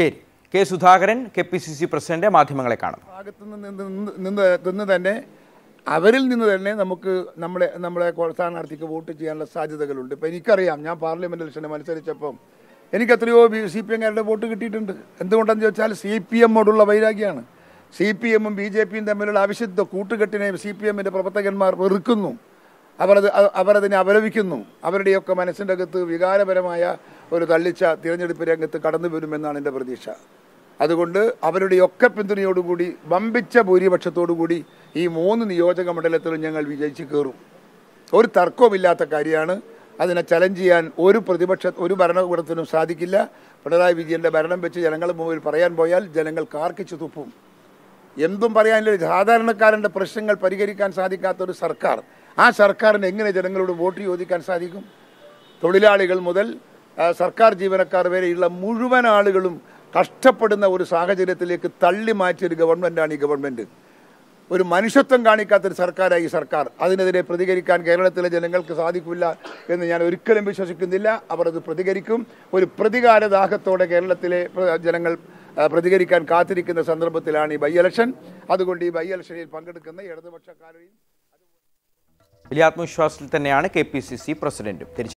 ശരി K Sudhakaran K P C C president മാധ്യമങ്ങളെ കാണും ഭാഗത്ത് നിന്ന് തന്നെ അവരിൽ നിന്ന് തന്നെ നമുക്ക് നമ്മളെ നമ്മളെ സ്ഥാനാർത്ഥിക്ക് വോട്ട് ചെയ്യാനുള്ള സാധ്യതകളുണ്ട് ഇപ്പം എനിക്കറിയാം ഞാൻ പാർലമെൻറ്റ് ഇലക്ഷനെ മത്സരിച്ചപ്പം എനിക്ക് എത്രയോ സി പി എംകാരുടെ വോട്ട് കിട്ടിയിട്ടുണ്ട് എന്തുകൊണ്ടെന്ന് ചോദിച്ചാൽ സി പി എമ്മോടുള്ള വൈരാഗ്യമാണ് സി പി എമ്മും ബി ജെ പിയും തമ്മിലുള്ള അവിശുദ്ധ കൂട്ടുകെട്ടിനെ സി പി എമ്മിൻ്റെ പ്രവർത്തകന്മാർ വെറുക്കുന്നു അവരത് അവരതിനെ അപലപിക്കുന്നു അവരുടെയൊക്കെ മനസ്സിൻ്റെ അകത്ത് വികാരപരമായ ഒരു തള്ളിച്ച തിരഞ്ഞെടുപ്പ് രംഗത്ത് കടന്നു വരുമെന്നാണ് എൻ്റെ പ്രതീക്ഷ അതുകൊണ്ട് അവരുടെയൊക്കെ പിന്തുണയോടുകൂടി വമ്പിച്ച ഭൂരിപക്ഷത്തോടുകൂടി ഈ മൂന്ന് നിയോജക മണ്ഡലത്തിലും ഞങ്ങൾ വിജയിച്ച് കയറും ഒരു തർക്കവുമില്ലാത്ത കാര്യമാണ് അതിനെ ചലഞ്ച് ചെയ്യാൻ ഒരു പ്രതിപക്ഷ ഒരു ഭരണകൂടത്തിനും സാധിക്കില്ല പിണറായി വിജയൻ്റെ ഭരണം വെച്ച് ജനങ്ങളുടെ മുമ്പിൽ പറയാൻ പോയാൽ ജനങ്ങൾ കാർക്കിച്ചു തുപ്പും എന്തും പറയാനുള്ള സാധാരണക്കാരൻ്റെ പ്രശ്നങ്ങൾ പരിഹരിക്കാൻ സാധിക്കാത്ത ഒരു സർക്കാർ ആ സർക്കാരിന് എങ്ങനെ ജനങ്ങളോട് വോട്ട് ചോദിക്കാൻ സാധിക്കും തൊഴിലാളികൾ മുതൽ സർക്കാർ ജീവനക്കാർ വരെയുള്ള മുഴുവൻ ആളുകളും കഷ്ടപ്പെടുന്ന ഒരു സാഹചര്യത്തിലേക്ക് തള്ളി മാറ്റിയ ഒരു ഗവൺമെൻറ്റാണ് ഈ ഗവൺമെൻറ് ഒരു മനുഷ്യത്വം കാണിക്കാത്തൊരു സർക്കാരായി ഈ സർക്കാർ അതിനെതിരെ പ്രതികരിക്കാൻ കേരളത്തിലെ ജനങ്ങൾക്ക് സാധിക്കില്ല എന്ന് ഞാൻ ഒരിക്കലും വിശ്വസിക്കുന്നില്ല അവർ അത് പ്രതികരിക്കും ഒരു പ്രതികാരദാഹത്തോടെ കേരളത്തിലെ ജനങ്ങൾ പ്രതികരിക്കാൻ കാത്തിരിക്കുന്ന സന്ദർഭത്തിലാണ് ഈ ബൈ ഇലക്ഷൻ അതുകൊണ്ട് ഈ ബൈ ഇലക്ഷനിൽ പങ്കെടുക്കുന്ന ഇടതുപക്ഷക്കാരെയും വലിയ ആത്മവിശ്വാസത്തിൽ തന്നെയാണ് കെ പി സി സി പ്രസിഡന്റും